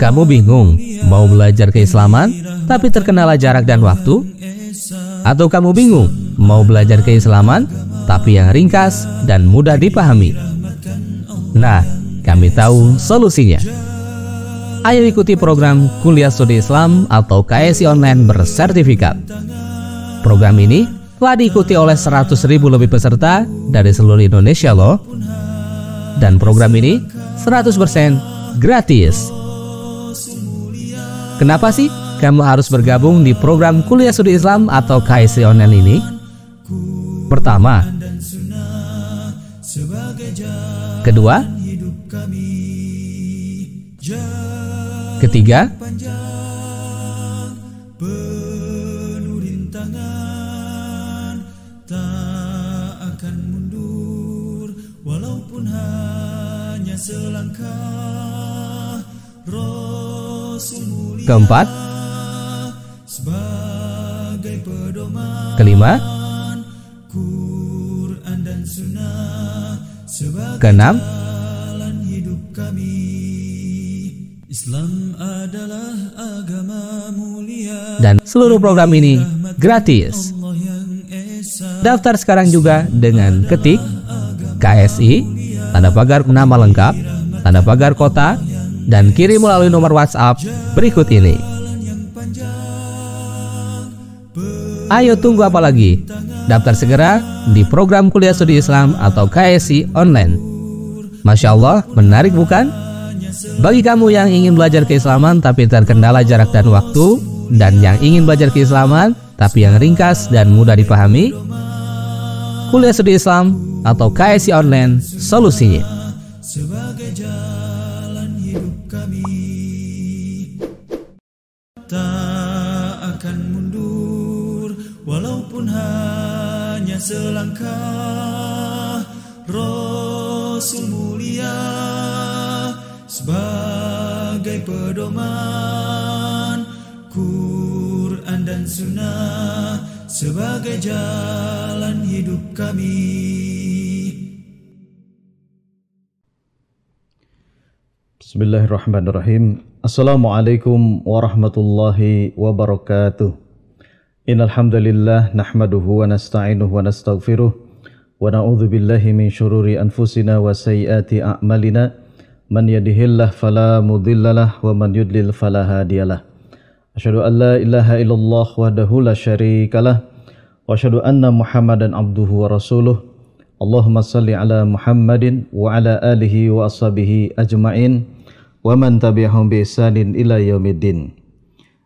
Kamu bingung mau belajar keislaman tapi terkena jarak dan waktu? Atau kamu bingung mau belajar keislaman tapi yang ringkas dan mudah dipahami? Nah, kami tahu solusinya. Ayo ikuti program Kuliah Studi Islam atau KSI Online bersertifikat. Program ini telah diikuti oleh 100.000 lebih peserta dari seluruh Indonesia loh. Dan program ini 100% gratis. Kenapa sih kamu harus bergabung di program Kuliah Studi Islam atau KSI e Online ini? Pertama, kedua, ketiga, Keempat Kelima Keenam dan seluruh program ini gratis. Daftar sekarang juga dengan ketik KSI tanda pagar nama lengkap tanda pagar kota, dan kirim melalui nomor WhatsApp berikut ini. Ayo tunggu apa lagi? Daftar segera di program kuliah studi Islam atau KSI online. Masya Allah, menarik bukan? Bagi kamu yang ingin belajar keislaman tapi terkendala jarak dan waktu, dan yang ingin belajar keislaman tapi yang ringkas dan mudah dipahami, kuliah studi Islam atau KSI online solusinya. selangkah Rasul mulia sebagai pedoman Quran dan Sunnah sebagai jalan hidup kami Bismillahirrahmanirrahim Assalamualaikum warahmatullahi wabarakatuh إن الحمد لله نحمده ونستعينه ونستغفره ونعوذ بالله من شرور أنفسنا وسيئات أعمالنا من يده الله فلا مضل له ومن يضلل فلا هادي له أشهد أن لا إله إلا الله وحده لا شريك له وأشهد أن محمدا عبده ورسوله اللهم صل على محمد وعلى آله وأصحابه أجمعين ومن تبعهم بإحسان إلى يوم الدين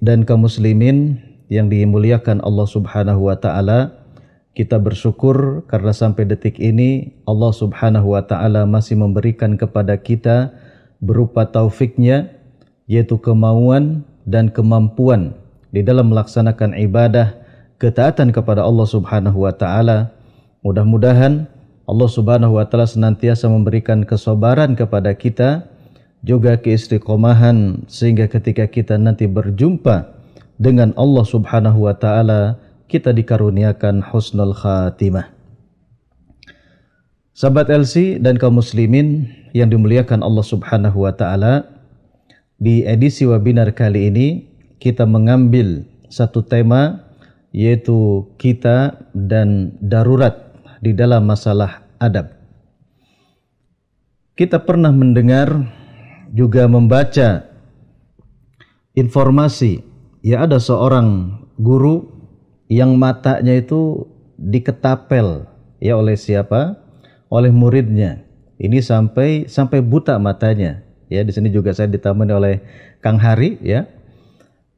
dan kaum muslimin yang dimuliakan Allah Subhanahu wa taala, kita bersyukur karena sampai detik ini Allah Subhanahu wa taala masih memberikan kepada kita berupa taufiknya yaitu kemauan dan kemampuan di dalam melaksanakan ibadah ketaatan kepada Allah Subhanahu wa taala. Mudah-mudahan Allah Subhanahu wa taala senantiasa memberikan kesabaran kepada kita juga keistiqomahan sehingga ketika kita nanti berjumpa dengan Allah Subhanahu wa taala kita dikaruniakan husnul khatimah. Sahabat LC dan kaum muslimin yang dimuliakan Allah Subhanahu wa taala, di edisi webinar kali ini kita mengambil satu tema yaitu kita dan darurat di dalam masalah adab. Kita pernah mendengar juga membaca informasi ya ada seorang guru yang matanya itu diketapel ya oleh siapa oleh muridnya ini sampai sampai buta matanya ya di sini juga saya ditemani oleh Kang Hari ya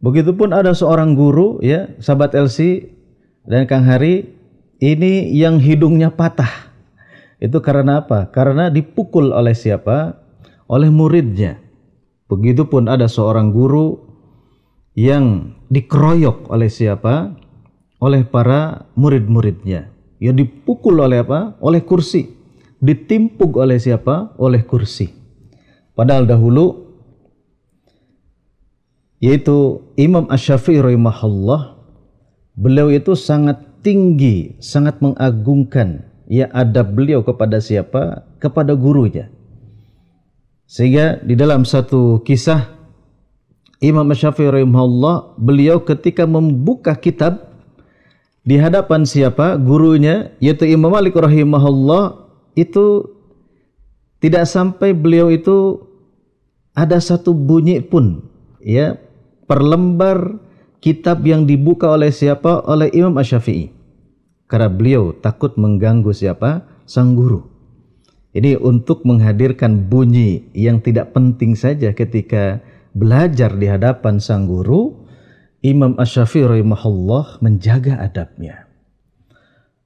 begitupun ada seorang guru ya sahabat LC dan Kang Hari ini yang hidungnya patah itu karena apa karena dipukul oleh siapa oleh muridnya. Begitupun ada seorang guru yang dikeroyok oleh siapa? Oleh para murid-muridnya. Ya dipukul oleh apa? Oleh kursi. Ditimpuk oleh siapa? Oleh kursi. Padahal dahulu yaitu Imam Asy-Syafi'i rahimahullah beliau itu sangat tinggi, sangat mengagungkan ya adab beliau kepada siapa? Kepada gurunya. Sehingga di dalam satu kisah Imam Syafi'i rahimahullah beliau ketika membuka kitab di hadapan siapa gurunya yaitu Imam Malik rahimahullah itu tidak sampai beliau itu ada satu bunyi pun ya per lembar kitab yang dibuka oleh siapa oleh Imam Asy-Syafi'i karena beliau takut mengganggu siapa sang guru ini untuk menghadirkan bunyi yang tidak penting saja ketika belajar di hadapan sang guru, Imam Ash-Shafi'i rahimahullah menjaga adabnya.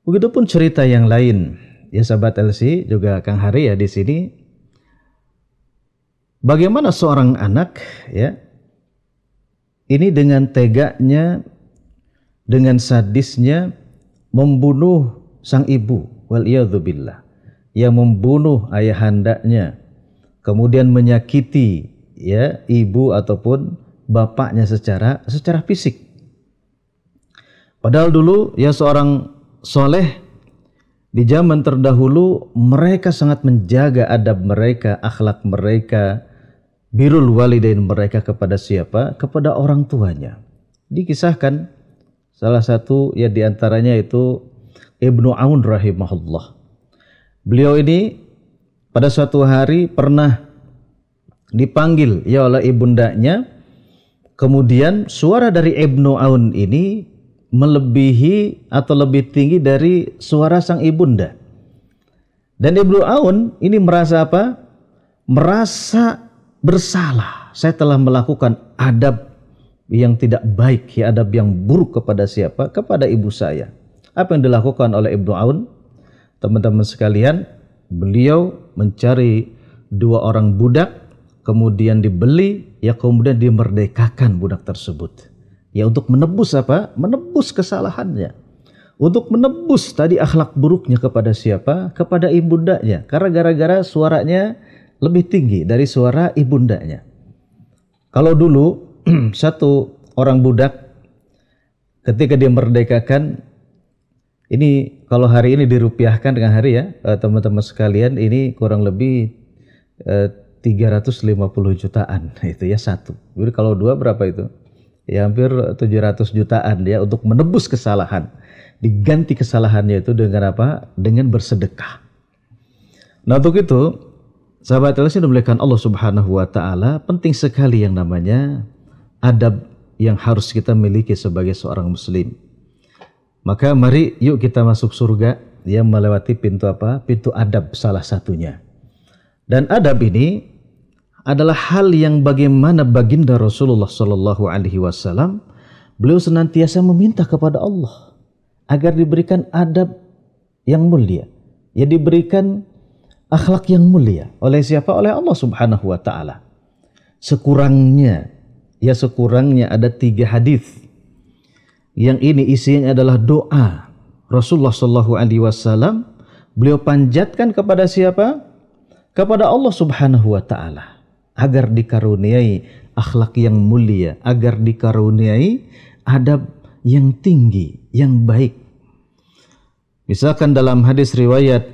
Begitupun cerita yang lain, ya sahabat LC juga Kang Hari ya di sini. Bagaimana seorang anak ya ini dengan teganya, dengan sadisnya membunuh sang ibu wal billah yang membunuh ayahandanya kemudian menyakiti ya ibu ataupun bapaknya secara secara fisik. Padahal dulu ya seorang soleh di zaman terdahulu mereka sangat menjaga adab mereka, akhlak mereka, birul walidain mereka kepada siapa? Kepada orang tuanya. Dikisahkan salah satu ya diantaranya itu Ibnu Aun rahimahullah. Beliau ini pada suatu hari pernah dipanggil ya oleh ibundanya. Kemudian suara dari Ibnu Aun ini melebihi atau lebih tinggi dari suara sang ibunda. Dan Ibnu Aun ini merasa apa? Merasa bersalah. Saya telah melakukan adab yang tidak baik, ya adab yang buruk kepada siapa? Kepada ibu saya. Apa yang dilakukan oleh Ibnu Aun? teman-teman sekalian, beliau mencari dua orang budak, kemudian dibeli, ya kemudian dimerdekakan budak tersebut. Ya untuk menebus apa? Menebus kesalahannya. Untuk menebus tadi akhlak buruknya kepada siapa? Kepada ibundanya. Karena gara-gara suaranya lebih tinggi dari suara ibundanya. Kalau dulu satu orang budak ketika dia merdekakan ini kalau hari ini dirupiahkan dengan hari ya, eh, teman-teman sekalian, ini kurang lebih eh, 350 jutaan itu ya satu. Jadi kalau dua berapa itu? Ya hampir 700 jutaan ya untuk menebus kesalahan. Diganti kesalahannya itu dengan apa? Dengan bersedekah. Nah untuk itu, sahabat LC dimuliakan Allah Subhanahu wa taala, penting sekali yang namanya adab yang harus kita miliki sebagai seorang muslim maka mari yuk kita masuk surga Dia melewati pintu apa? Pintu adab salah satunya. Dan adab ini adalah hal yang bagaimana baginda Rasulullah Shallallahu Alaihi Wasallam beliau senantiasa meminta kepada Allah agar diberikan adab yang mulia, ya diberikan akhlak yang mulia oleh siapa? Oleh Allah Subhanahu Wa Taala. Sekurangnya, ya sekurangnya ada tiga hadis yang ini isinya adalah doa Rasulullah Shallallahu Alaihi Wasallam beliau panjatkan kepada siapa? Kepada Allah Subhanahu Wa Taala agar dikaruniai akhlak yang mulia, agar dikaruniai adab yang tinggi, yang baik. Misalkan dalam hadis riwayat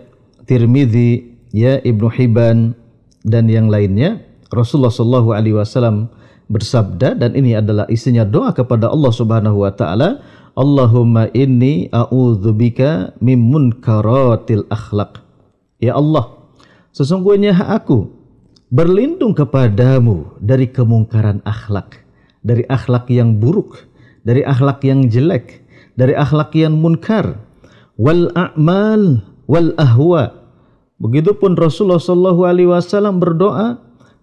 Tirmidzi, ya Ibnu Hibban dan yang lainnya, Rasulullah Shallallahu Alaihi Wasallam bersabda dan ini adalah isinya doa kepada Allah Subhanahu wa taala, Allahumma inni a'udzubika min munkaratil akhlaq. Ya Allah, sesungguhnya aku berlindung kepadamu dari kemungkaran akhlak, dari akhlak yang buruk, dari akhlak yang jelek, dari akhlak yang munkar, wal a'mal wal ahwa. Begitupun Rasulullah shallallahu alaihi wasallam berdoa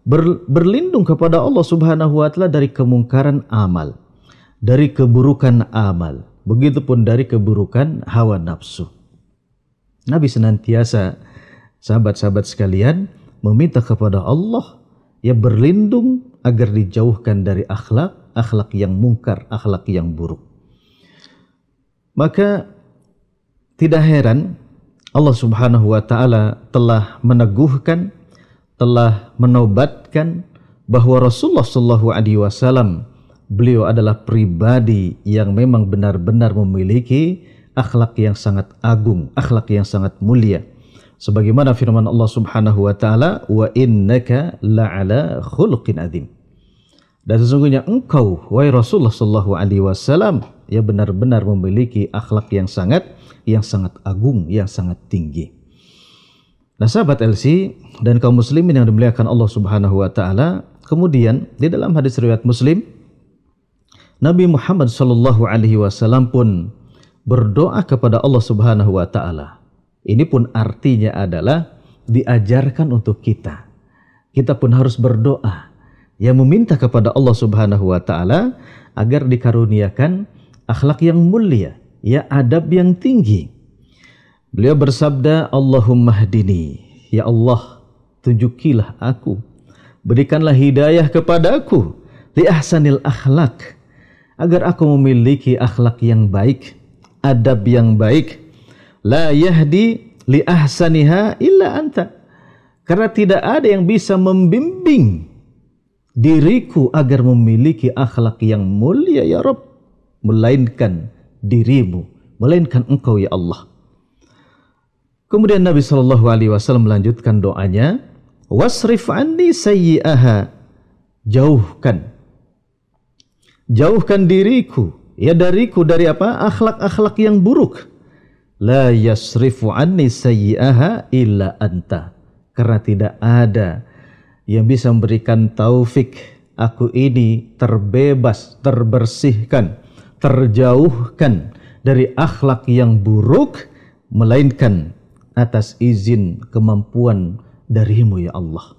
ber, berlindung kepada Allah Subhanahu wa taala dari kemungkaran amal, dari keburukan amal, begitupun dari keburukan hawa nafsu. Nabi senantiasa sahabat-sahabat sekalian meminta kepada Allah ya berlindung agar dijauhkan dari akhlak akhlak yang mungkar, akhlak yang buruk. Maka tidak heran Allah Subhanahu wa taala telah meneguhkan telah menobatkan bahwa Rasulullah Shallallahu Alaihi Wasallam beliau adalah pribadi yang memang benar-benar memiliki akhlak yang sangat agung, akhlak yang sangat mulia. Sebagaimana firman Allah Subhanahu wa taala, "Wa innaka la'ala khuluqin adzim." Dan sesungguhnya engkau, wahai Rasulullah Shallallahu Alaihi Wasallam, ya benar-benar memiliki akhlak yang sangat, yang sangat agung, yang sangat tinggi. Nah, sahabat LC dan kaum muslimin yang dimuliakan Allah Subhanahu wa taala, kemudian di dalam hadis riwayat Muslim Nabi Muhammad sallallahu alaihi wasallam pun berdoa kepada Allah Subhanahu wa taala. Ini pun artinya adalah diajarkan untuk kita. Kita pun harus berdoa yang meminta kepada Allah Subhanahu wa taala agar dikaruniakan akhlak yang mulia, ya adab yang tinggi Beliau bersabda, Allahumma hadini, Ya Allah, tunjukilah aku. Berikanlah hidayah kepadaku. Li ahsanil akhlak. Agar aku memiliki akhlak yang baik, adab yang baik. La yahdi li ahsaniha illa anta. Karena tidak ada yang bisa membimbing diriku agar memiliki akhlak yang mulia ya Rabb. Melainkan dirimu, melainkan engkau ya Allah. Kemudian Nabi Shallallahu Alaihi Wasallam melanjutkan doanya, wasrif anni sayyi'aha, jauhkan, jauhkan diriku, ya dariku dari apa? Akhlak-akhlak yang buruk. La yasrifu anni sayyi'aha illa anta. Karena tidak ada yang bisa memberikan taufik aku ini terbebas, terbersihkan, terjauhkan dari akhlak yang buruk, melainkan atas izin kemampuan darimu ya Allah.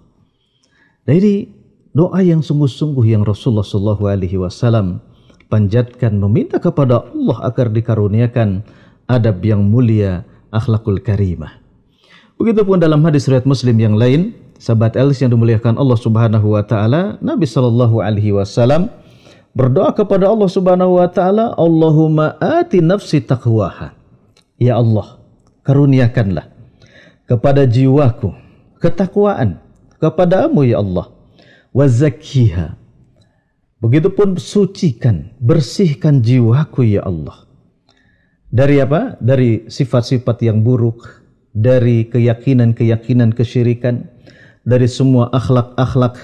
Jadi nah, doa yang sungguh-sungguh yang Rasulullah Shallallahu Alaihi Wasallam panjatkan meminta kepada Allah agar dikaruniakan adab yang mulia akhlakul karimah. Begitupun dalam hadis riwayat Muslim yang lain, sahabat Elis yang dimuliakan Allah Subhanahu wa taala, Nabi Shallallahu alaihi wasallam berdoa kepada Allah Subhanahu wa taala, "Allahumma ati nafsi taqwaha." Ya Allah, karuniakanlah kepada jiwaku ketakwaan kepadamu ya Allah wa zakkiha begitupun sucikan bersihkan jiwaku ya Allah dari apa dari sifat-sifat yang buruk dari keyakinan-keyakinan kesyirikan dari semua akhlak-akhlak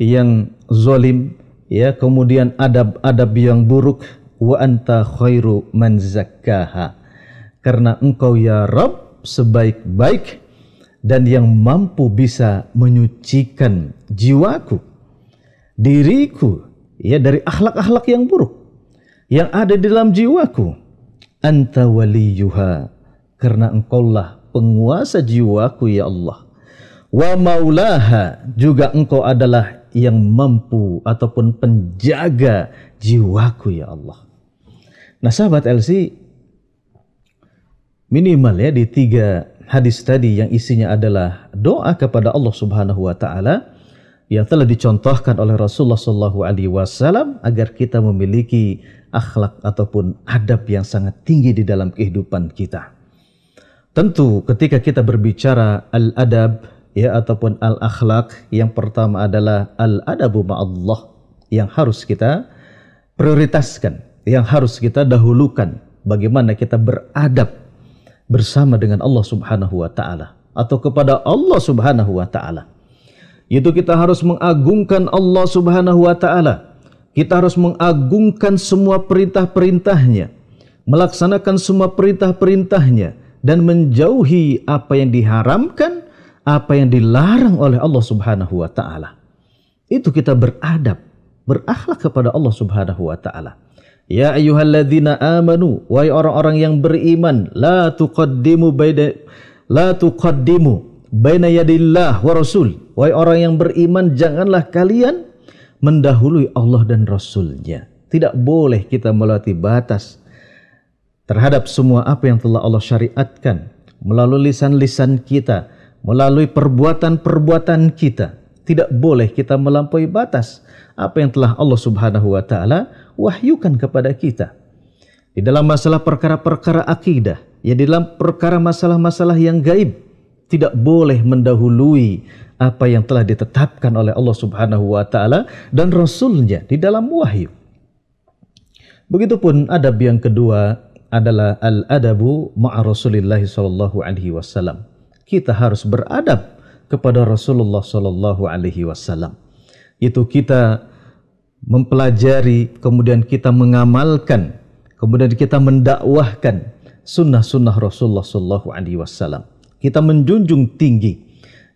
yang zolim ya kemudian adab-adab yang buruk wa anta khairu man zakkaha karena Engkau ya Rob sebaik-baik dan yang mampu bisa menyucikan jiwaku, diriku ya dari akhlak-akhlak yang buruk yang ada di dalam jiwaku. Anta waliyuha karena engkaulah penguasa jiwaku ya Allah. Wa maulaha juga engkau adalah yang mampu ataupun penjaga jiwaku ya Allah. Nah sahabat LC minimal ya di tiga hadis tadi yang isinya adalah doa kepada Allah Subhanahu wa taala yang telah dicontohkan oleh Rasulullah Shallallahu alaihi wasallam agar kita memiliki akhlak ataupun adab yang sangat tinggi di dalam kehidupan kita. Tentu ketika kita berbicara al-adab ya ataupun al-akhlak yang pertama adalah al-adabu allah yang harus kita prioritaskan, yang harus kita dahulukan bagaimana kita beradab bersama dengan Allah Subhanahu wa taala atau kepada Allah Subhanahu wa taala. Itu kita harus mengagungkan Allah Subhanahu wa taala. Kita harus mengagungkan semua perintah-perintahnya, melaksanakan semua perintah-perintahnya dan menjauhi apa yang diharamkan, apa yang dilarang oleh Allah Subhanahu wa taala. Itu kita beradab, berakhlak kepada Allah Subhanahu wa taala. Ya ayyuhalladzina amanu wahai orang-orang yang beriman la tuqaddimu baina la tuqaddimu baina yadillah wa rasul wahai orang yang beriman janganlah kalian mendahului Allah dan rasulnya tidak boleh kita melewati batas terhadap semua apa yang telah Allah syariatkan melalui lisan-lisan kita melalui perbuatan-perbuatan kita tidak boleh kita melampaui batas apa yang telah Allah Subhanahu wa taala wahyukan kepada kita. Di dalam masalah perkara-perkara akidah, ya di dalam perkara masalah-masalah yang gaib, tidak boleh mendahului apa yang telah ditetapkan oleh Allah Subhanahu wa taala dan rasulnya di dalam wahyu. Begitupun adab yang kedua adalah al-adabu ma'a Rasulillah sallallahu alaihi wasallam. Kita harus beradab kepada Rasulullah sallallahu alaihi wasallam. Itu kita mempelajari, kemudian kita mengamalkan, kemudian kita mendakwahkan sunnah-sunnah Rasulullah Sallallahu Alaihi Wasallam. Kita menjunjung tinggi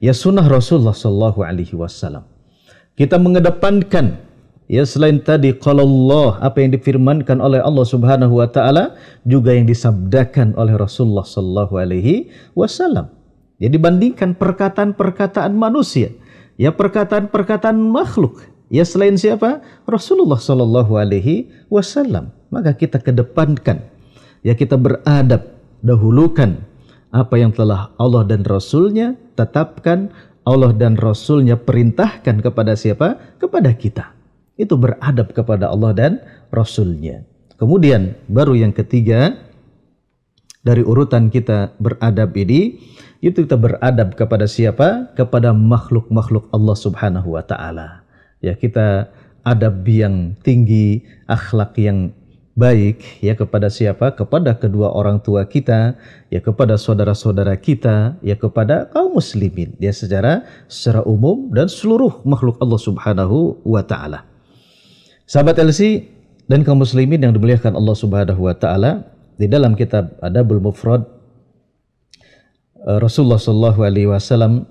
ya sunnah Rasulullah Sallallahu Alaihi Wasallam. Kita mengedepankan ya selain tadi kalau Allah apa yang difirmankan oleh Allah Subhanahu Wa Taala juga yang disabdakan oleh Rasulullah Sallallahu Alaihi Wasallam. Jadi ya, bandingkan perkataan-perkataan manusia, ya perkataan-perkataan makhluk Ya selain siapa? Rasulullah Shallallahu Alaihi Wasallam. Maka kita kedepankan, ya kita beradab, dahulukan apa yang telah Allah dan Rasulnya tetapkan, Allah dan Rasulnya perintahkan kepada siapa? Kepada kita. Itu beradab kepada Allah dan Rasulnya. Kemudian baru yang ketiga dari urutan kita beradab ini, itu kita beradab kepada siapa? Kepada makhluk-makhluk Allah Subhanahu wa taala ya kita adab yang tinggi, akhlak yang baik ya kepada siapa? Kepada kedua orang tua kita, ya kepada saudara-saudara kita, ya kepada kaum muslimin ya secara secara umum dan seluruh makhluk Allah Subhanahu wa taala. Sahabat LC dan kaum muslimin yang dimuliakan Allah Subhanahu wa taala, di dalam kitab Adabul Mufrad eh, Rasulullah sallallahu alaihi wasallam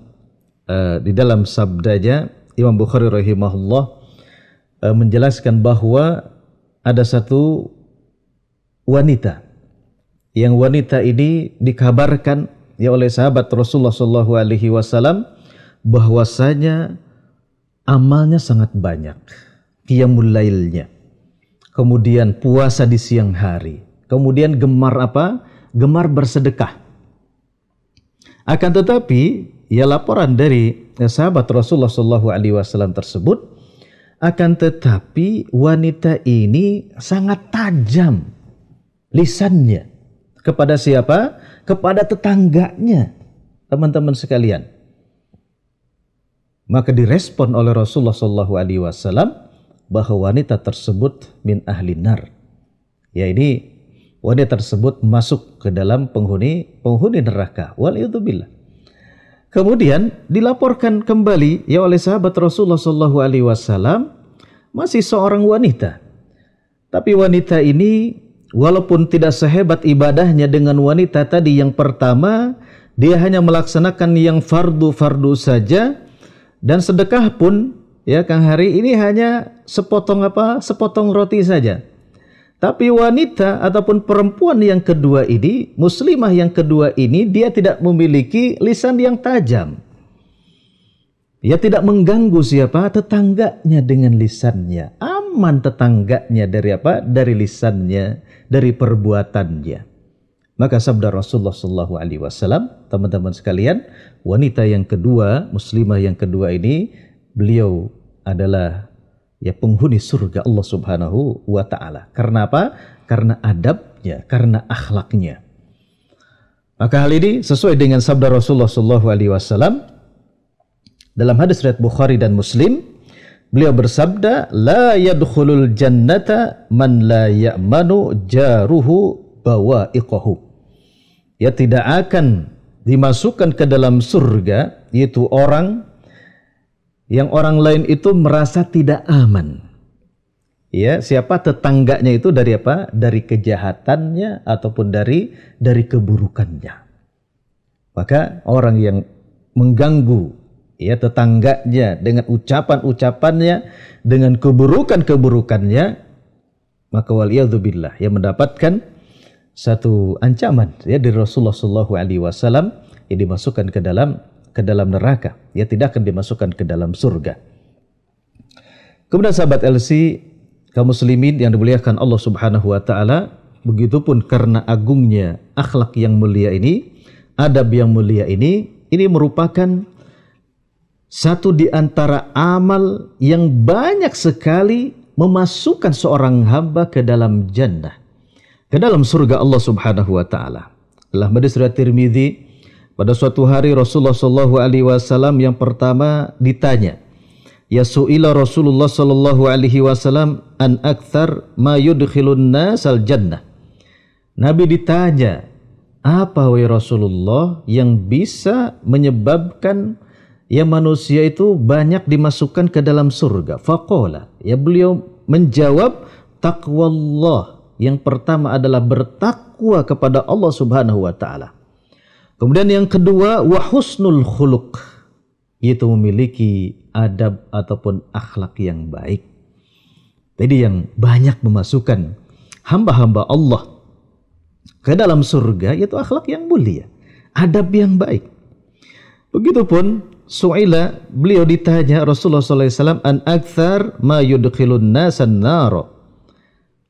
eh, di dalam sabdanya Imam Bukhari rahimahullah eh, menjelaskan bahwa ada satu wanita yang wanita ini dikabarkan ya oleh sahabat Rasulullah Shallallahu Alaihi Wasallam bahwasanya amalnya sangat banyak, qiyamul lailnya, kemudian puasa di siang hari, kemudian gemar apa? Gemar bersedekah. Akan tetapi ya laporan dari eh, sahabat Rasulullah Shallallahu Alaihi Wasallam tersebut akan tetapi wanita ini sangat tajam lisannya kepada siapa kepada tetangganya teman-teman sekalian maka direspon oleh Rasulullah Shallallahu Alaihi Wasallam bahwa wanita tersebut min ahli nar ya ini wanita tersebut masuk ke dalam penghuni penghuni neraka wal bila Kemudian dilaporkan kembali ya oleh sahabat Rasulullah Shallallahu Alaihi Wasallam masih seorang wanita. Tapi wanita ini walaupun tidak sehebat ibadahnya dengan wanita tadi yang pertama, dia hanya melaksanakan yang fardu-fardu saja dan sedekah pun ya Kang Hari ini hanya sepotong apa sepotong roti saja tapi wanita ataupun perempuan yang kedua ini, muslimah yang kedua ini, dia tidak memiliki lisan yang tajam. Dia tidak mengganggu siapa tetangganya dengan lisannya. Aman tetangganya dari apa? Dari lisannya, dari perbuatannya. Maka sabda Rasulullah Shallallahu Alaihi Wasallam, teman-teman sekalian, wanita yang kedua, muslimah yang kedua ini, beliau adalah ya penghuni surga Allah Subhanahu wa taala. Karena apa? Karena adabnya, karena akhlaknya. Maka hal ini sesuai dengan sabda Rasulullah sallallahu alaihi wasallam dalam hadis riwayat Bukhari dan Muslim, beliau bersabda, "La yadkhulul jannata man la ya'manu jaruhu bawa'iqahu." Ya tidak akan dimasukkan ke dalam surga yaitu orang yang orang lain itu merasa tidak aman. Ya, siapa tetangganya itu dari apa? Dari kejahatannya ataupun dari dari keburukannya. Maka orang yang mengganggu ya tetangganya dengan ucapan-ucapannya, dengan keburukan-keburukannya, maka waliyadzubillah yang mendapatkan satu ancaman ya dari Rasulullah Shallallahu alaihi wasallam yang dimasukkan ke dalam ke dalam neraka. Ia tidak akan dimasukkan ke dalam surga. Kemudian sahabat LC, kaum muslimin yang dimuliakan Allah Subhanahu wa taala, begitupun karena agungnya akhlak yang mulia ini, adab yang mulia ini, ini merupakan satu di antara amal yang banyak sekali memasukkan seorang hamba ke dalam jannah, ke dalam surga Allah Subhanahu wa taala. Dalam hadis riwayat Tirmizi pada suatu hari Rasulullah Shallallahu Alaihi Wasallam yang pertama ditanya, Ya suila Rasulullah Shallallahu Alaihi Wasallam an akthar ma yudkhilun nasal jannah. Nabi ditanya, apa wahai Rasulullah yang bisa menyebabkan ya manusia itu banyak dimasukkan ke dalam surga? Fakola. Ya beliau menjawab Allah Yang pertama adalah bertakwa kepada Allah Subhanahu wa taala. Kemudian yang kedua wahusnul khuluk yaitu memiliki adab ataupun akhlak yang baik. Jadi yang banyak memasukkan hamba-hamba Allah ke dalam surga yaitu akhlak yang mulia, adab yang baik. Begitupun Su'ila beliau ditanya Rasulullah SAW an akthar ma yudkhilun nasan naro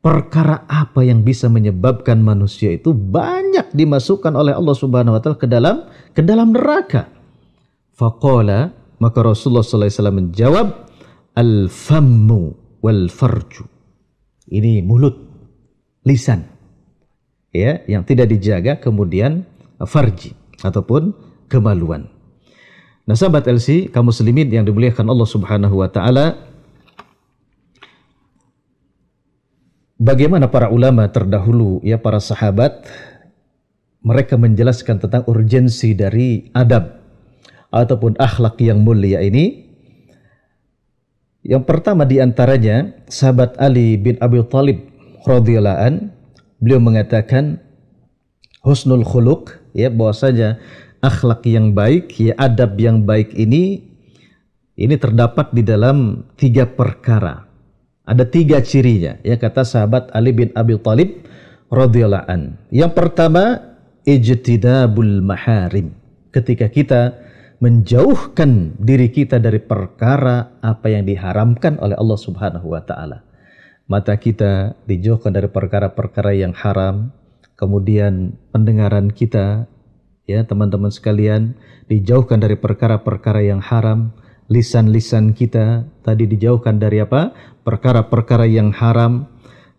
perkara apa yang bisa menyebabkan manusia itu banyak dimasukkan oleh Allah Subhanahu wa taala ke dalam ke dalam neraka. Faqala maka Rasulullah sallallahu alaihi wasallam menjawab al-fammu wal farju. Ini mulut, lisan. Ya, yang tidak dijaga kemudian farji ataupun kemaluan. Nah, sahabat LC, kaum muslimin yang dimuliakan Allah Subhanahu wa taala, bagaimana para ulama terdahulu ya para sahabat mereka menjelaskan tentang urgensi dari adab ataupun akhlak yang mulia ini. Yang pertama di antaranya sahabat Ali bin Abi Thalib radhiyallahu beliau mengatakan husnul khuluk ya bahwasanya akhlak yang baik ya adab yang baik ini ini terdapat di dalam tiga perkara. Ada tiga cirinya. Ya kata sahabat Ali bin Abi Thalib radhiyallahu Yang pertama, ijtidabul maharim. Ketika kita menjauhkan diri kita dari perkara apa yang diharamkan oleh Allah Subhanahu wa taala. Mata kita dijauhkan dari perkara-perkara yang haram, kemudian pendengaran kita ya teman-teman sekalian dijauhkan dari perkara-perkara yang haram, lisan-lisan kita tadi dijauhkan dari apa? perkara-perkara yang haram,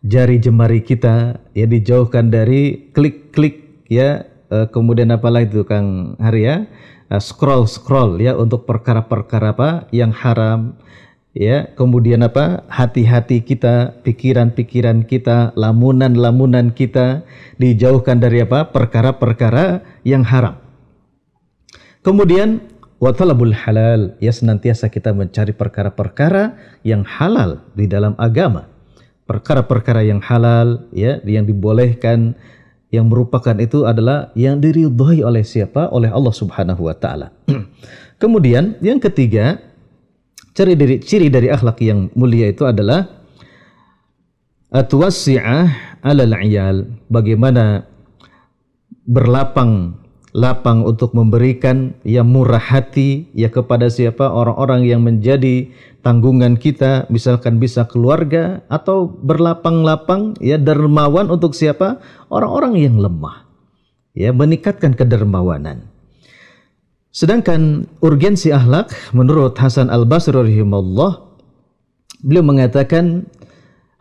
jari jemari kita ya dijauhkan dari klik-klik ya e, kemudian apalah itu Kang Haria ya? Eh, scroll scroll ya untuk perkara-perkara apa yang haram ya kemudian apa hati-hati kita pikiran-pikiran kita lamunan-lamunan kita dijauhkan dari apa perkara-perkara yang haram kemudian wa talabul halal ya senantiasa kita mencari perkara-perkara yang halal di dalam agama perkara-perkara yang halal ya yang dibolehkan yang merupakan itu adalah yang diridhoi oleh siapa oleh Allah Subhanahu wa taala kemudian yang ketiga ciri dari ciri dari akhlak yang mulia itu adalah atwasi'ah alal iyal bagaimana berlapang lapang untuk memberikan, yang murah hati, ya kepada siapa orang-orang yang menjadi tanggungan kita, misalkan bisa keluarga atau berlapang-lapang, ya dermawan untuk siapa orang-orang yang lemah, ya meningkatkan kedermawanan. Sedangkan urgensi akhlak menurut Hasan Al Basri rahimahullah beliau mengatakan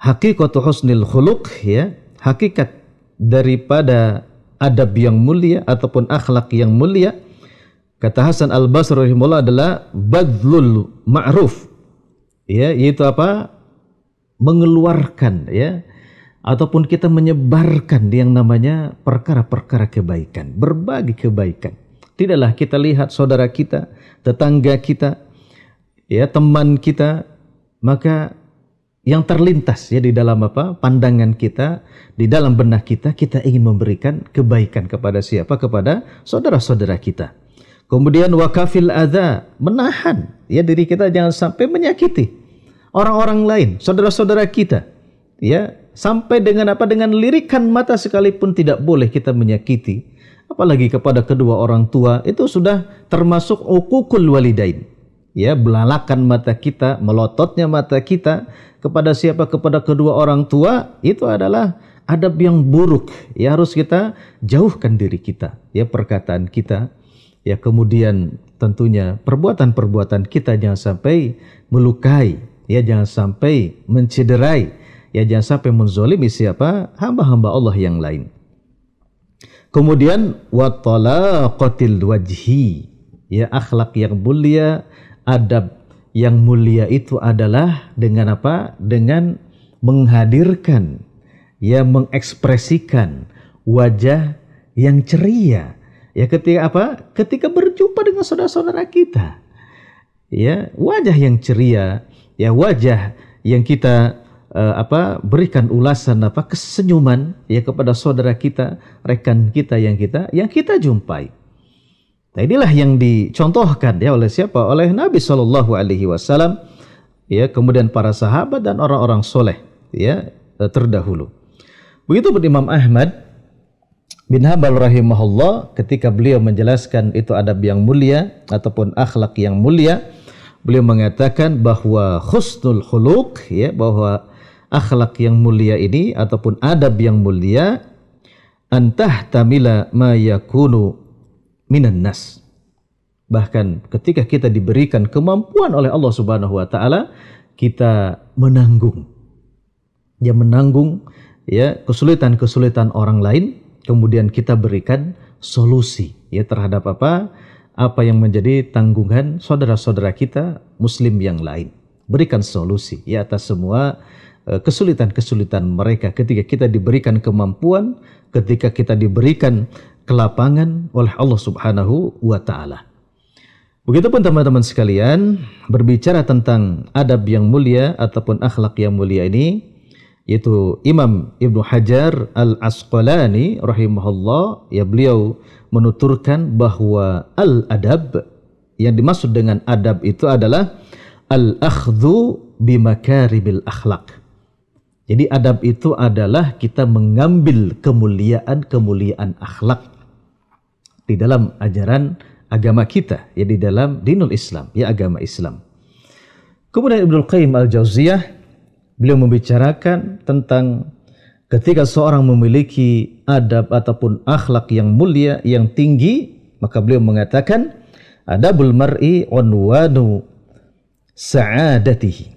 hakikat husnul khuluq ya hakikat daripada adab yang mulia ataupun akhlak yang mulia kata Hasan Al Basri rahimahullah adalah badlul ma'ruf ya yaitu apa mengeluarkan ya ataupun kita menyebarkan yang namanya perkara-perkara kebaikan berbagi kebaikan tidaklah kita lihat saudara kita tetangga kita ya teman kita maka yang terlintas ya di dalam apa pandangan kita di dalam benak kita kita ingin memberikan kebaikan kepada siapa kepada saudara-saudara kita kemudian wakafil ada menahan ya diri kita jangan sampai menyakiti orang-orang lain saudara-saudara kita ya sampai dengan apa dengan lirikan mata sekalipun tidak boleh kita menyakiti apalagi kepada kedua orang tua itu sudah termasuk ukukul walidain ya belalakan mata kita, melototnya mata kita kepada siapa kepada kedua orang tua itu adalah adab yang buruk. Ya harus kita jauhkan diri kita, ya perkataan kita. Ya kemudian tentunya perbuatan-perbuatan kita jangan sampai melukai, ya jangan sampai mencederai, ya jangan sampai menzolimi siapa hamba-hamba Allah yang lain. Kemudian watala talaqatil wajhi, ya akhlak yang mulia adab yang mulia itu adalah dengan apa? Dengan menghadirkan, ya mengekspresikan wajah yang ceria. Ya ketika apa? Ketika berjumpa dengan saudara-saudara kita. Ya, wajah yang ceria, ya wajah yang kita uh, apa berikan ulasan apa kesenyuman ya kepada saudara kita, rekan kita yang kita yang kita jumpai. Nah inilah yang dicontohkan ya oleh siapa? Oleh Nabi Shallallahu Alaihi Wasallam, ya kemudian para sahabat dan orang-orang soleh ya eh, terdahulu. Begitu pun Imam Ahmad bin Habal rahimahullah ketika beliau menjelaskan itu adab yang mulia ataupun akhlak yang mulia, beliau mengatakan bahwa khusnul khuluq ya bahwa akhlak yang mulia ini ataupun adab yang mulia antah tamila ma yakunu minan nas. Bahkan ketika kita diberikan kemampuan oleh Allah Subhanahu wa taala, kita menanggung. Ya menanggung ya kesulitan-kesulitan orang lain, kemudian kita berikan solusi ya terhadap apa? apa yang menjadi tanggungan saudara-saudara kita muslim yang lain. Berikan solusi ya atas semua eh, kesulitan-kesulitan mereka ketika kita diberikan kemampuan, ketika kita diberikan kelapangan oleh Allah Subhanahu wa taala. Begitupun teman-teman sekalian, berbicara tentang adab yang mulia ataupun akhlak yang mulia ini yaitu Imam Ibnu Hajar Al-Asqalani rahimahullah ya beliau menuturkan bahwa al-adab yang dimaksud dengan adab itu adalah al-akhdhu bimakaribil akhlak. Jadi adab itu adalah kita mengambil kemuliaan-kemuliaan akhlak di dalam ajaran agama kita, ya di dalam dinul Islam, ya agama Islam. Kemudian Ibnu Qayyim Al-Jauziyah beliau membicarakan tentang ketika seorang memiliki adab ataupun akhlak yang mulia, yang tinggi, maka beliau mengatakan adabul mar'i unwanu sa'adatihi.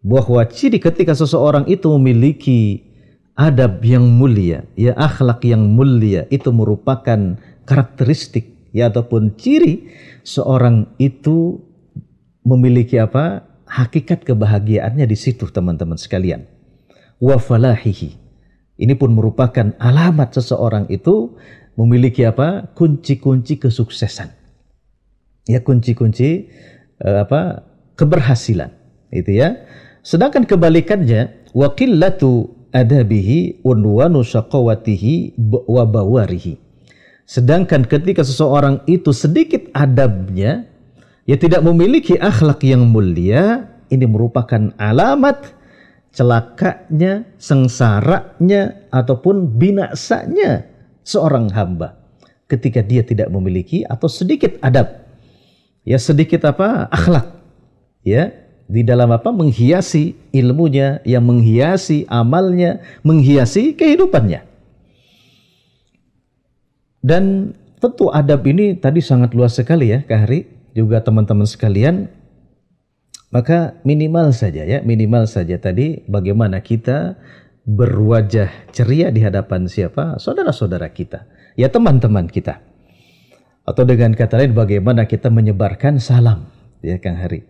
Bahwa ciri ketika seseorang itu memiliki adab yang mulia, ya akhlak yang mulia itu merupakan karakteristik ya ataupun ciri seorang itu memiliki apa? hakikat kebahagiaannya di situ teman-teman sekalian. Wa falahihi. Ini pun merupakan alamat seseorang itu memiliki apa? kunci-kunci kesuksesan. Ya kunci-kunci eh, apa? keberhasilan, itu ya. Sedangkan kebalikannya wa qillatu adabihi unwanu syaqawatihi wa Sedangkan ketika seseorang itu sedikit adabnya, ya tidak memiliki akhlak yang mulia, ini merupakan alamat celakanya, sengsaranya, ataupun binasanya seorang hamba ketika dia tidak memiliki atau sedikit adab. Ya sedikit apa? Akhlak. Ya, di dalam apa? Menghiasi ilmunya, yang menghiasi amalnya, menghiasi kehidupannya. Dan tentu adab ini tadi sangat luas sekali ya Kak Hari, juga teman-teman sekalian. Maka minimal saja ya, minimal saja tadi bagaimana kita berwajah ceria di hadapan siapa? Saudara-saudara kita, ya teman-teman kita. Atau dengan kata lain bagaimana kita menyebarkan salam ya Kang Hari.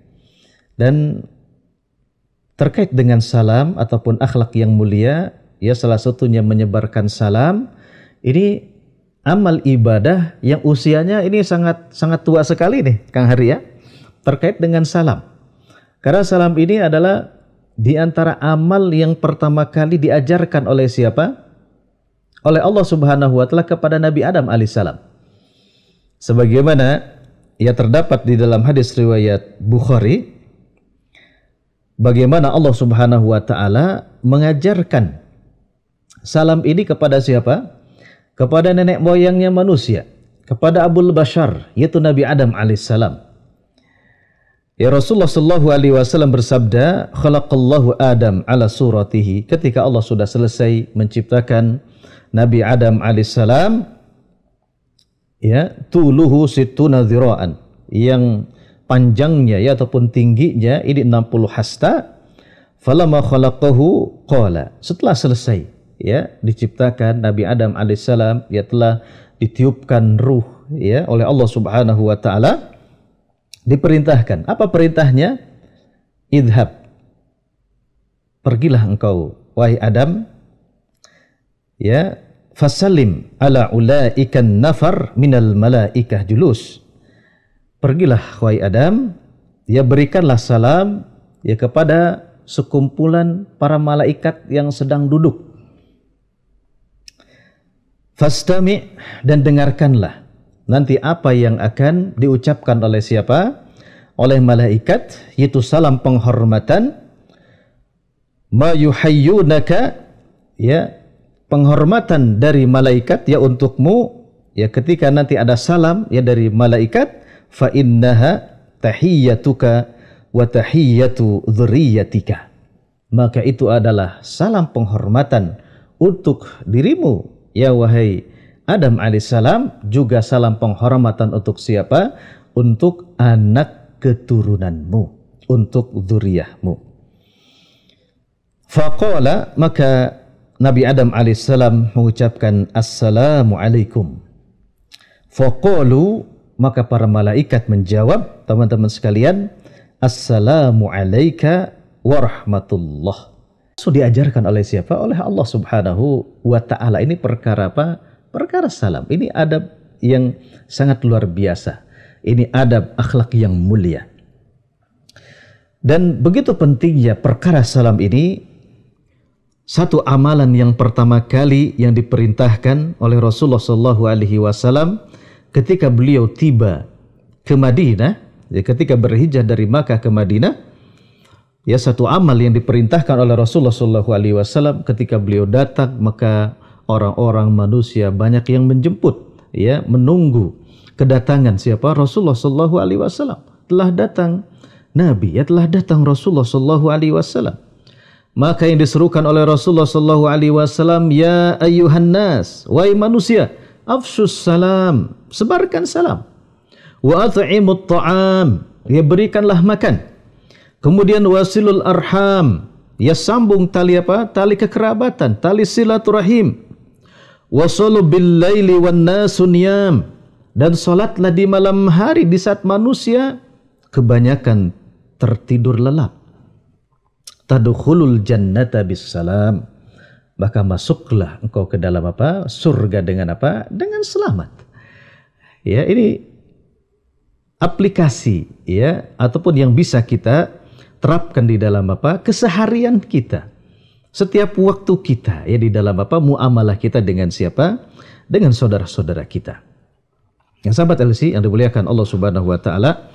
Dan terkait dengan salam ataupun akhlak yang mulia, ya salah satunya menyebarkan salam, ini amal ibadah yang usianya ini sangat sangat tua sekali nih Kang Hari ya terkait dengan salam. Karena salam ini adalah di antara amal yang pertama kali diajarkan oleh siapa? Oleh Allah Subhanahu wa taala kepada Nabi Adam alaihissalam. Sebagaimana ia terdapat di dalam hadis riwayat Bukhari bagaimana Allah Subhanahu wa taala mengajarkan salam ini kepada siapa? kepada nenek moyangnya manusia, kepada Abul Bashar, yaitu Nabi Adam alaihissalam. Ya Rasulullah sallallahu alaihi wasallam bersabda, "Khalaqallahu Adam ala suratihi." Ketika Allah sudah selesai menciptakan Nabi Adam alaihissalam, ya, tuluhu situna dhira'an, yang panjangnya ya ataupun tingginya ini 60 hasta. Falamma khalaqahu qala. Setelah selesai ya diciptakan Nabi Adam alaihissalam ya telah ditiupkan ruh ya oleh Allah Subhanahu wa taala diperintahkan. Apa perintahnya? Idhab. Pergilah engkau wahai Adam ya fasalim ala ulaikan nafar minal malaikah julus. Pergilah wahai Adam, ya berikanlah salam ya kepada sekumpulan para malaikat yang sedang duduk Fastami' dan dengarkanlah nanti apa yang akan diucapkan oleh siapa? Oleh malaikat yaitu salam penghormatan ma yuhayyunaka ya penghormatan dari malaikat ya untukmu ya ketika nanti ada salam ya dari malaikat fa innaha tahiyyatuka wa tahiyyatu dzurriyyatika maka itu adalah salam penghormatan untuk dirimu Ya wahai Adam alaihissalam juga salam penghormatan untuk siapa? Untuk anak keturunanmu, untuk zuriyahmu. Faqala maka Nabi Adam alaihissalam mengucapkan assalamu alaikum. Faqalu maka para malaikat menjawab, teman-teman sekalian, assalamu alayka warahmatullah. So diajarkan oleh siapa? Oleh Allah Subhanahu wa taala. Ini perkara apa? Perkara salam. Ini adab yang sangat luar biasa. Ini adab akhlak yang mulia. Dan begitu pentingnya perkara salam ini satu amalan yang pertama kali yang diperintahkan oleh Rasulullah Shallallahu Alaihi Wasallam ketika beliau tiba ke Madinah, ya, ketika berhijrah dari Makkah ke Madinah, ya satu amal yang diperintahkan oleh Rasulullah Shallallahu Alaihi Wasallam ketika beliau datang maka orang-orang manusia banyak yang menjemput ya menunggu kedatangan siapa Rasulullah Shallallahu Alaihi Wasallam telah datang Nabi ya telah datang Rasulullah Shallallahu Alaihi Wasallam maka yang diserukan oleh Rasulullah Shallallahu Alaihi Wasallam ya ayuhan nas wahai manusia afsus salam sebarkan salam wa at'imut ta'am ya berikanlah makan Kemudian wasilul arham, ya sambung tali apa? Tali kekerabatan, tali silaturahim. Wasolu bil wan dan salatlah di malam hari di saat manusia kebanyakan tertidur lelap. Tadkhulul jannata salam Maka masuklah engkau ke dalam apa? Surga dengan apa? Dengan selamat. Ya, ini aplikasi ya ataupun yang bisa kita terapkan di dalam apa keseharian kita. Setiap waktu kita ya di dalam apa muamalah kita dengan siapa? Dengan saudara-saudara kita. Yang sahabat LC yang dimuliakan Allah Subhanahu wa taala,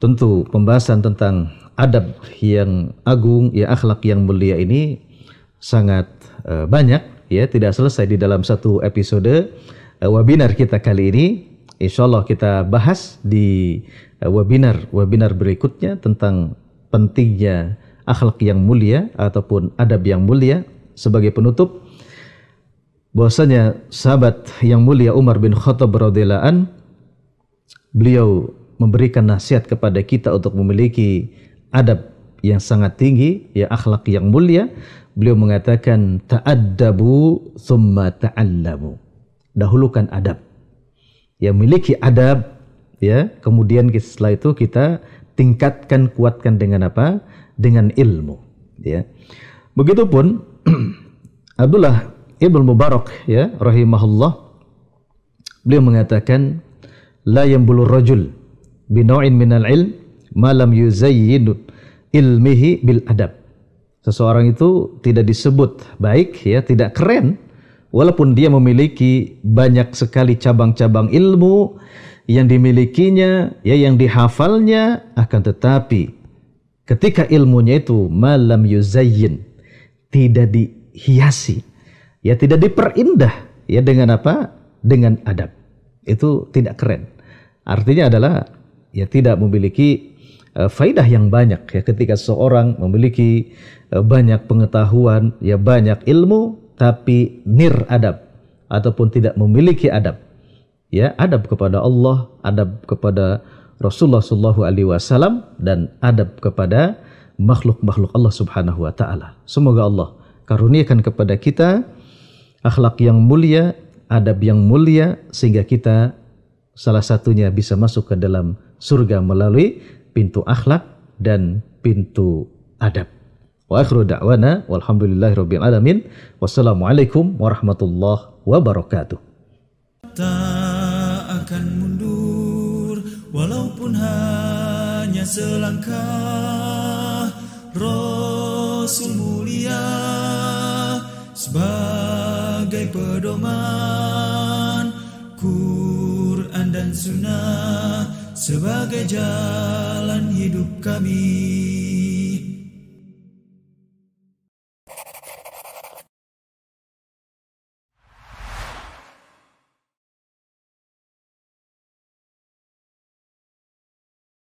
tentu pembahasan tentang adab yang agung, ya akhlak yang mulia ini sangat uh, banyak ya, tidak selesai di dalam satu episode uh, webinar kita kali ini. Insya Allah kita bahas di uh, eh, webinar webinar berikutnya tentang pentingnya akhlak yang mulia ataupun adab yang mulia sebagai penutup bahwasanya sahabat yang mulia Umar bin Khattab radhiyallahu beliau memberikan nasihat kepada kita untuk memiliki adab yang sangat tinggi ya akhlak yang mulia beliau mengatakan ta'addabu thumma ta'allamu dahulukan adab ya miliki adab ya kemudian setelah itu kita tingkatkan kuatkan dengan apa dengan ilmu ya begitupun Abdullah Ibnu Mubarak ya rahimahullah beliau mengatakan la yambulu rajul binau'in minal ilm malam yuzayyin ilmihi bil adab seseorang itu tidak disebut baik ya tidak keren walaupun dia memiliki banyak sekali cabang-cabang ilmu yang dimilikinya, ya yang dihafalnya akan tetapi ketika ilmunya itu malam yuzayyin tidak dihiasi, ya tidak diperindah ya dengan apa? dengan adab. Itu tidak keren. Artinya adalah ya tidak memiliki uh, eh, faidah yang banyak ya ketika seorang memiliki uh, banyak pengetahuan, ya banyak ilmu tapi nir adab ataupun tidak memiliki adab ya adab kepada Allah, adab kepada Rasulullah Shallallahu Alaihi Wasallam dan adab kepada makhluk-makhluk Allah Subhanahu Wa Taala. Semoga Allah karuniakan kepada kita akhlak yang mulia, adab yang mulia sehingga kita salah satunya bisa masuk ke dalam surga melalui pintu akhlak dan pintu adab. Wa akhiru da'wana walhamdulillahirabbil alamin. Wassalamualaikum warahmatullahi wabarakatuh. selangkah Rasul mulia sebagai pedoman Quran dan Sunnah sebagai jalan hidup kami.